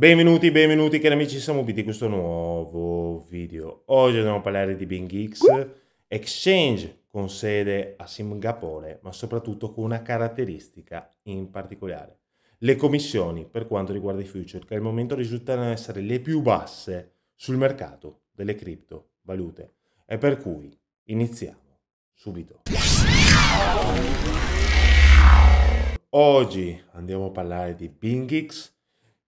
Benvenuti, benvenuti cari amici, siamo qui di questo nuovo video. Oggi andiamo a parlare di BingX, exchange con sede a Singapore, ma soprattutto con una caratteristica in particolare. Le commissioni per quanto riguarda i future, che al momento risultano essere le più basse sul mercato delle criptovalute. E per cui iniziamo subito. Oggi andiamo a parlare di BingX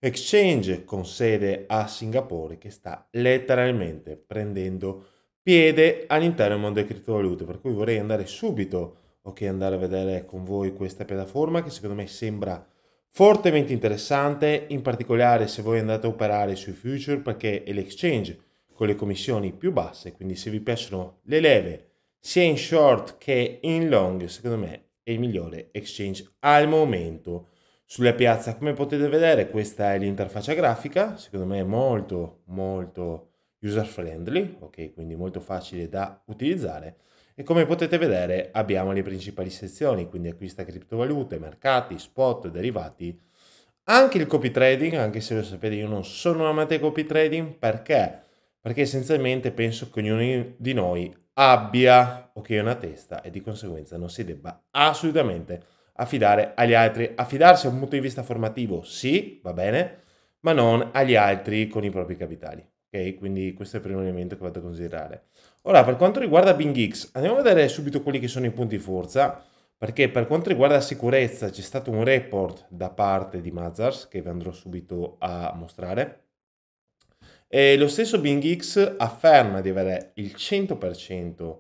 exchange con sede a Singapore che sta letteralmente prendendo piede all'interno del mondo delle criptovalute, per cui vorrei andare subito ok andare a vedere con voi questa piattaforma che secondo me sembra fortemente interessante, in particolare se voi andate a operare sui future perché è l'exchange con le commissioni più basse, quindi se vi piacciono le leve sia in short che in long, secondo me è il migliore exchange al momento sulla piazza. Come potete vedere questa è l'interfaccia grafica, secondo me è molto molto user friendly, ok, quindi molto facile da utilizzare. E come potete vedere abbiamo le principali sezioni, quindi acquista criptovalute, mercati, spot, derivati, anche il copy trading, anche se lo sapete io non sono un amante di copy trading, perché? Perché essenzialmente penso che ognuno di noi abbia ok una testa e di conseguenza non si debba assolutamente affidare agli altri. Affidarsi a un punto di vista formativo, sì, va bene, ma non agli altri con i propri capitali. Ok, quindi questo è il primo elemento che vado a considerare. Ora, per quanto riguarda Bing X, andiamo a vedere subito quelli che sono i punti forza, perché per quanto riguarda la sicurezza c'è stato un report da parte di Mazars che vi andrò subito a mostrare. E lo stesso Bing X afferma di avere il 100%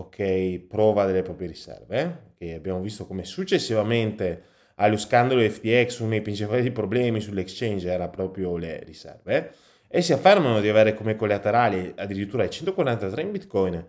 ok, prova delle proprie riserve, eh, che abbiamo visto come successivamente allo scandalo FTX uno dei principali problemi sull'exchange era proprio le riserve, eh. e si affermano di avere come collaterali addirittura 143 in Bitcoin,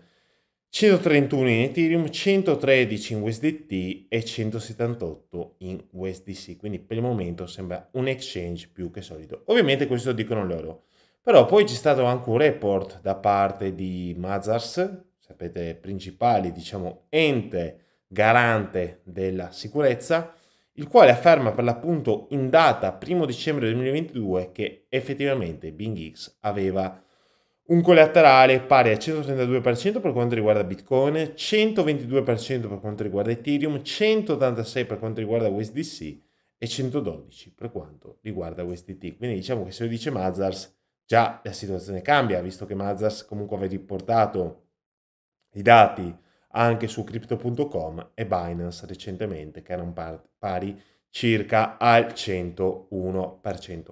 131 in Ethereum, 113 in USDT e 178 in USDC. Quindi per il momento sembra un exchange più che solido. Ovviamente questo dicono loro. Però poi c'è stato anche un report da parte di Mazars, sapete, principali, diciamo, ente garante della sicurezza, il quale afferma per l'appunto in data 1 dicembre 2022 che effettivamente Bing X aveva un collaterale pari a 132% per quanto riguarda Bitcoin, 122% per quanto riguarda Ethereum, 186% per quanto riguarda USDC e 112% per quanto riguarda USDT. Quindi diciamo che se lo dice Mazars già la situazione cambia, visto che Mazars comunque aveva riportato i dati anche su crypto.com e Binance recentemente che erano pari circa al 101%.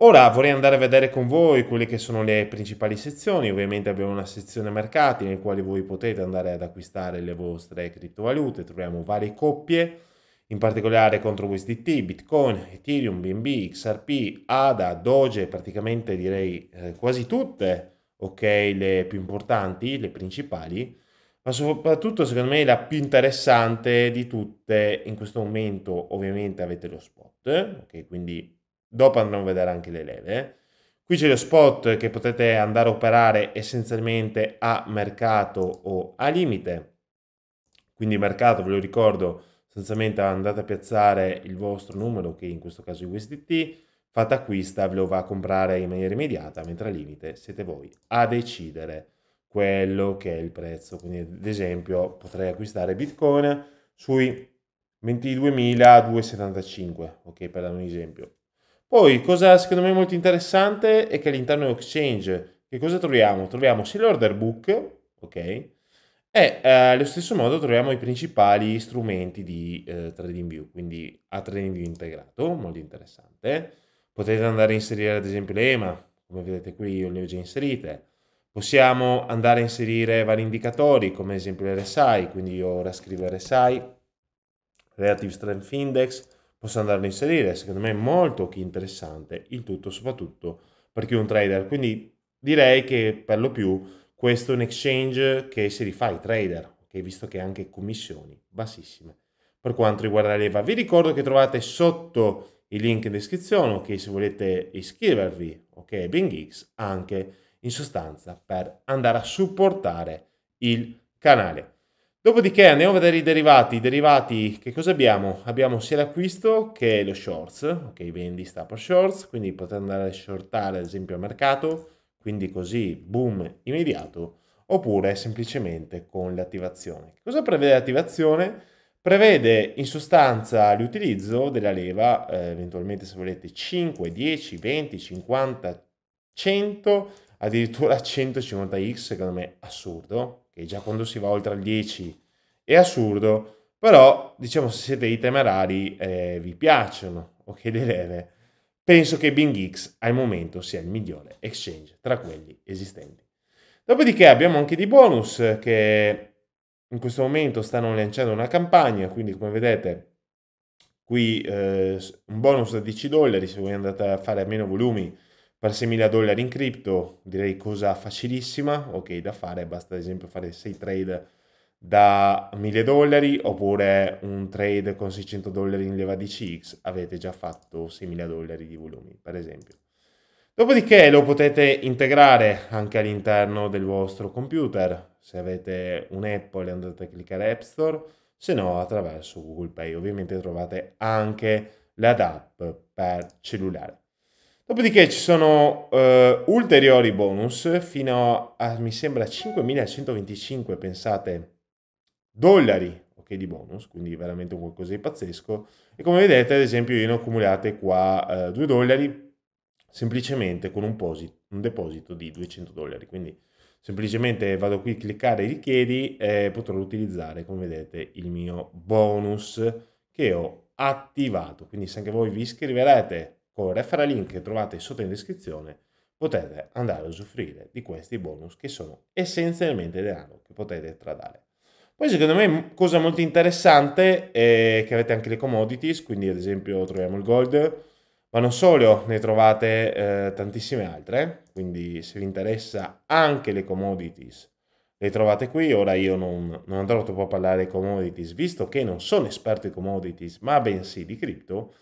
Ora vorrei andare a vedere con voi quelle che sono le principali sezioni, ovviamente abbiamo una sezione mercati nel quale voi potete andare ad acquistare le vostre criptovalute, troviamo varie coppie, in particolare contro USDT, Bitcoin, Ethereum, BNB, XRP, ADA, Doge, praticamente direi eh, quasi tutte ok, le più importanti, le principali, ma soprattutto secondo me la più interessante di tutte in questo momento ovviamente avete lo spot, ok, quindi dopo andremo a vedere anche le leve. Qui c'è lo spot che potete andare a operare essenzialmente a mercato o a limite, quindi mercato ve lo ricordo, essenzialmente andate a piazzare il vostro numero, che in questo caso è USDT, fatta acquista ve lo va a comprare in maniera immediata, mentre al limite siete voi a decidere quello che è il prezzo. Quindi ad esempio potrei acquistare Bitcoin sui 22.275, ok, per dare un esempio. Poi, cosa secondo me molto interessante è che all'interno dell'exchange, che cosa troviamo? Troviamo sia l'order book, ok, e eh, allo stesso modo troviamo i principali strumenti di eh, TradingView, quindi a TradingView integrato, molto interessante. Potete andare a inserire ad esempio l'EMA, come vedete qui io le ho già inserite. Possiamo andare a inserire vari indicatori, come ad esempio l'RSI, quindi io ora scrivo RSI, Relative Strength Index, posso andarlo a inserire, secondo me è molto interessante, il tutto soprattutto per chi è un trader. Quindi direi che per lo più questo è un exchange che si rifà ai trader, okay? visto che ha anche commissioni bassissime. Per quanto riguarda l'EVA, vi ricordo che trovate sotto il link in descrizione, ok, se volete iscrivervi, ok, X, anche in sostanza per andare a supportare il canale. Dopodiché andiamo a vedere i derivati. I derivati che cosa abbiamo? Abbiamo sia l'acquisto che lo shorts, ok, vendi sta per shorts, quindi potete andare a shortare ad esempio al mercato, quindi così boom immediato, oppure semplicemente con l'attivazione. Cosa prevede l'attivazione? Prevede in sostanza l'utilizzo della leva, eh, eventualmente se volete 5, 10, 20, 50, 100, addirittura 150x, secondo me assurdo, che già quando si va oltre al 10 è assurdo, però diciamo se siete i temerari eh, vi piacciono ok le leve, penso che BingX al momento sia il migliore exchange tra quelli esistenti. Dopodiché abbiamo anche di bonus che in questo momento stanno lanciando una campagna, quindi come vedete qui eh, un bonus da 10 dollari se voi andate a fare meno volumi per 6.000 dollari in cripto, direi cosa facilissima, ok da fare, basta ad esempio fare 6 trade da 1.000 dollari oppure un trade con 600 dollari in leva DCX, avete già fatto 6.000 dollari di volumi per esempio. Dopodiché lo potete integrare anche all'interno del vostro computer, se avete un Apple andate a cliccare App Store, se no attraverso Google Pay. Ovviamente trovate anche l'ad app per cellulare. Dopodiché ci sono eh, ulteriori bonus fino a, mi sembra, 5.125, pensate, dollari ok, di bonus, quindi veramente un qualcosa di pazzesco. E come vedete, ad esempio, io ne ho accumulate qua eh, 2 dollari semplicemente con un, posit- un deposito di 200 dollari, quindi semplicemente vado qui a cliccare richiedi e potrò utilizzare come vedete il mio bonus che ho attivato quindi se anche voi vi iscriverete col referral link che trovate sotto in descrizione potete andare a usufruire di questi bonus che sono essenzialmente denaro che potete tradare poi secondo me cosa molto interessante è che avete anche le commodities quindi ad esempio troviamo il gold ma non solo, ne trovate eh, tantissime altre, quindi se vi interessa anche le commodities le trovate qui, ora io non, non andrò troppo a parlare di commodities visto che non sono esperto di commodities ma bensì di cripto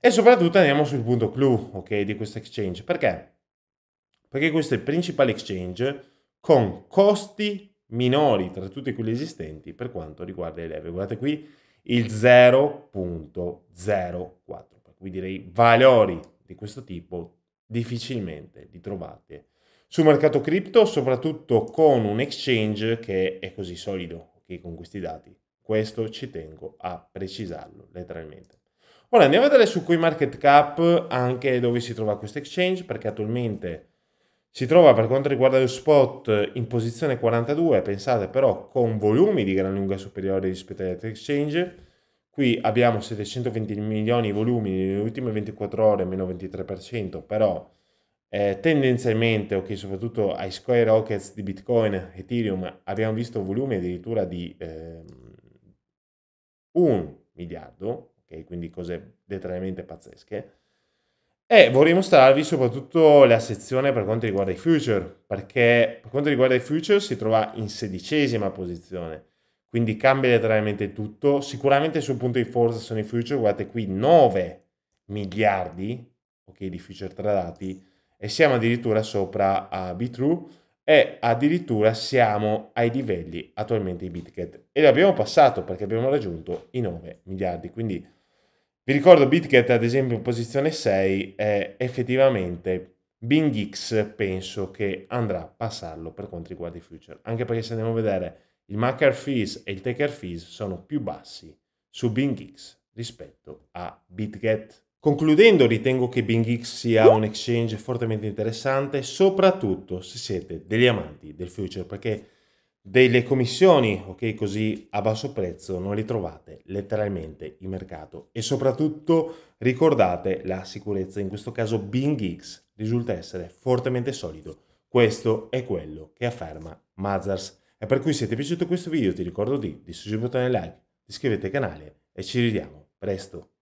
e soprattutto andiamo sul punto clou okay, di questo exchange, perché? Perché questo è il principale exchange con costi minori tra tutti quelli esistenti per quanto riguarda le leve, guardate qui il 0.04 quindi direi valori di questo tipo, difficilmente li trovate sul mercato cripto, soprattutto con un exchange che è così solido, ok, con questi dati. Questo ci tengo a precisarlo, letteralmente. Ora andiamo a vedere su market cap anche dove si trova questo exchange, perché attualmente si trova per quanto riguarda lo spot in posizione 42, pensate però con volumi di gran lunga superiori rispetto agli altri exchange, Qui abbiamo 720 milioni di volumi nelle ultime 24 ore, meno 23%, però eh, tendenzialmente, ok, soprattutto ai Square Rockets di Bitcoin, Ethereum, abbiamo visto volumi addirittura di eh, un miliardo, ok, quindi cose letteralmente pazzesche. E vorrei mostrarvi soprattutto la sezione per quanto riguarda i future, perché per quanto riguarda i future si trova in sedicesima posizione quindi cambia letteralmente tutto. Sicuramente sul punto di forza sono i future, guardate qui 9 miliardi okay, di future tradati e siamo addirittura sopra a BTrue e addirittura siamo ai livelli attualmente di BitCat e abbiamo passato perché abbiamo raggiunto i 9 miliardi. Quindi vi ricordo BitCat ad esempio in posizione 6 è effettivamente Bing X penso che andrà a passarlo per quanto riguarda i future, anche perché se andiamo a vedere il maker fees e il taker fees sono più bassi su BingX rispetto a BitGet. Concludendo, ritengo che BingX sia un exchange fortemente interessante, soprattutto se siete degli amanti del future, perché delle commissioni, ok, così a basso prezzo non le trovate letteralmente in mercato e soprattutto ricordate la sicurezza, in questo caso BingX risulta essere fortemente solido. Questo è quello che afferma Mazars. E per cui se ti è piaciuto questo video ti ricordo di, di un like, di iscriverti al canale e ci vediamo presto.